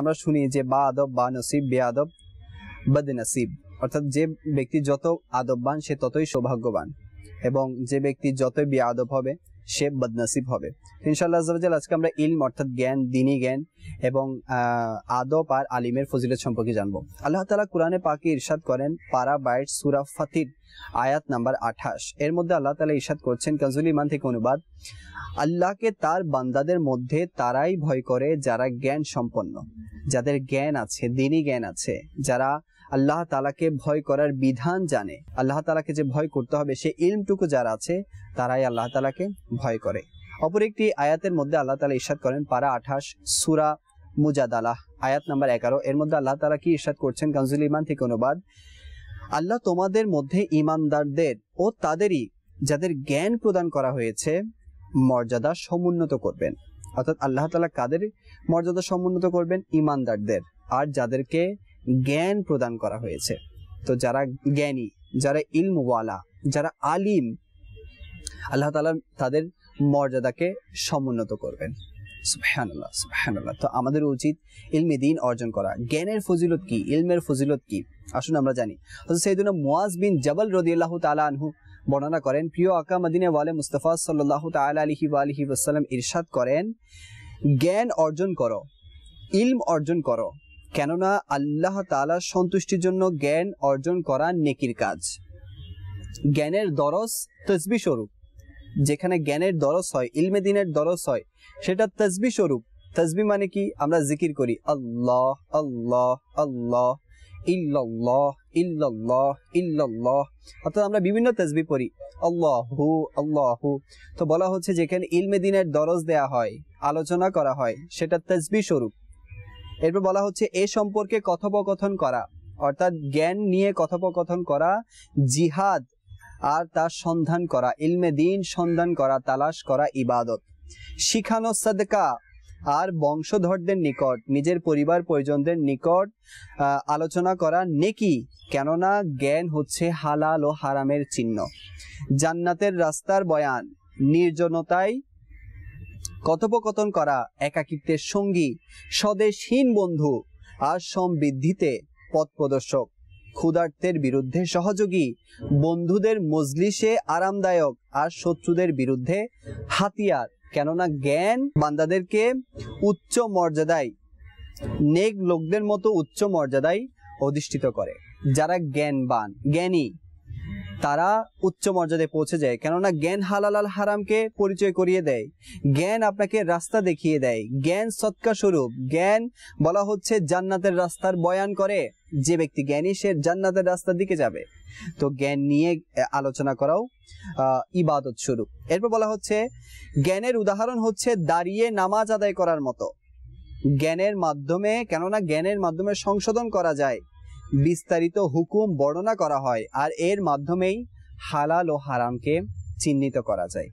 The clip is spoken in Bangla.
আমরা শুনি যে বা আদব বা নসিব বে আদব বদনসিব অর্থাৎ যে ব্যক্তি যত আদববান সে ততই সৌভাগ্যবান এবং যে ব্যক্তি যতই বে আদব হবে সে বদনাসিব হবে ইনশাল্লাহ আজাল আজকে আমরা ইলম অর্থাৎ জ্ঞান দিনী জ্ঞান এবং আদব আর আলিমের ফজিলত সম্পর্কে জানবো আল্লাহ তালা কোরআনে পাকে ইরশাদ করেন পারা বাইট সুরা ফাতির আয়াত নাম্বার আঠাশ এর মধ্যে আল্লাহ তালা ইরশাদ করছেন কাজুল ইমান থেকে অনুবাদ আল্লাহকে তার বান্দাদের মধ্যে তারাই ভয় করে যারা জ্ঞান সম্পন্ন যাদের জ্ঞান আছে দিনী জ্ঞান আছে যারা আল্লাহ তালাকে ভয় করার বিধান জানে আল্লাহ তালাকে যে ভয় করতে হবে সে ইলমটুকু যারা আছে তারাই আল্লাহ তালাকে ভয় করে অপর একটি আয়াতের মধ্যে আল্লাহ তালা ইস্বাদ করেন পারা আঠাশ সুরা মুজাদালাহ আয়াত নাম্বার এগারো এর মধ্যে আল্লাহ তালা কি ইস্বাদ করছেন গাঞ্জুল ইমান থেকে অনুবাদ আল্লাহ তোমাদের মধ্যে ইমানদারদের ও তাদেরই যাদের জ্ঞান প্রদান করা হয়েছে মর্যাদা সমুন্নত করবেন অর্থাৎ আল্লাহ তালা কাদের মর্যাদা সমুন্নত করবেন ইমানদারদের আর যাদেরকে জ্ঞান প্রদান করা হয়েছে তো যারা জ্ঞানী যারা ইলমওয়ালা যারা আলিম আল্লাহ তালা তাদের মর্যাদাকে সমুন্নত করবেন তো আমাদের উচিত ইলমে দিন অর্জন করা জ্ঞানের ফজিলত কি ইলমের ফজিলত কি আসুন আমরা জানি সেইদিন মুয়াজ বিন জবল রদিয়াল্লাহ তালা আনহু বর্ণনা করেন প্রিয় আকা মদিনে ওয়ালে মুস্তফা সাল্লাহ তালা আলহি আলহি ওসাল্লাম ইরশাদ করেন জ্ঞান অর্জন করো ইলম অর্জন করো কেননা আল্লাহ তালার সন্তুষ্টির জন্য জ্ঞান অর্জন করা নেকির কাজ জ্ঞানের দরস তসবি স্বরূপ যেখানে জ্ঞানের দরস হয় ইলমে দিনের দরস হয় সেটা তসবি স্বরূপ তসবি মানে কি আমরা জিকির করি আল্লাহ আল্লাহ আল্লাহ ইল্লাল্লাহ ইল্লাল্লাহ ইল্লাল্লাহ অর্থাৎ আমরা বিভিন্ন তসবি পড়ি আল্লাহু আল্লাহু তো বলা হচ্ছে যেখানে ইলমে দিনের দরজ দেয়া হয় আলোচনা করা হয় সেটা তসবি স্বরূপ এরপর বলা হচ্ছে এ সম্পর্কে কথোপকথন করা অর্থাৎ জ্ঞান নিয়ে কথোপকথন করা জিহাদ আর তার সন্ধান করা ইলমে দিন সন্ধান করা তালাশ করা ইবাদত শিখানো সদকা আর বংশধরদের নিকট নিজের পরিবার পরিজনদের নিকট আলোচনা করা নেকি কেননা জ্ঞান হচ্ছে হালাল ও হারামের চিহ্ন জান্নাতের রাস্তার বয়ান নির্জনতায় কথোপকথন করা একাকিত্বের সঙ্গী স্বদেশহীন বন্ধু আর সমৃদ্ধিতে পথ প্রদর্শক ক্ষুধার্তের বিরুদ্ধে সহযোগী বন্ধুদের মজলিসে আরামদায়ক আর শত্রুদের বিরুদ্ধে হাতিয়ার কেননা জ্ঞান বান্দাদেরকে উচ্চ মর্যাদায় নেক লোকদের মতো উচ্চ মর্যাদায় অধিষ্ঠিত করে যারা জ্ঞানবান জ্ঞানী তারা উচ্চ মর্যাদায় পৌঁছে যায় কেননা জ্ঞান হালাল আল হারামকে পরিচয় করিয়ে দেয় জ্ঞান আপনাকে রাস্তা দেখিয়ে দেয় জ্ঞান সৎকা স্বরূপ জ্ঞান বলা হচ্ছে জান্নাতের রাস্তার বয়ান করে যে ব্যক্তি জ্ঞানী সে জান্নাতের রাস্তার দিকে যাবে তো জ্ঞান নিয়ে আলোচনা করাও ইবাদত স্বরূপ এরপর বলা হচ্ছে জ্ঞানের উদাহরণ হচ্ছে দাঁড়িয়ে নামাজ আদায় করার মতো জ্ঞানের মাধ্যমে কেননা জ্ঞানের মাধ্যমে সংশোধন করা যায় বিস্তারিত হুকুম বর্ণনা করা হয় আর এর মাধ্যমেই হালাল ও হারামকে চিহ্নিত করা যায়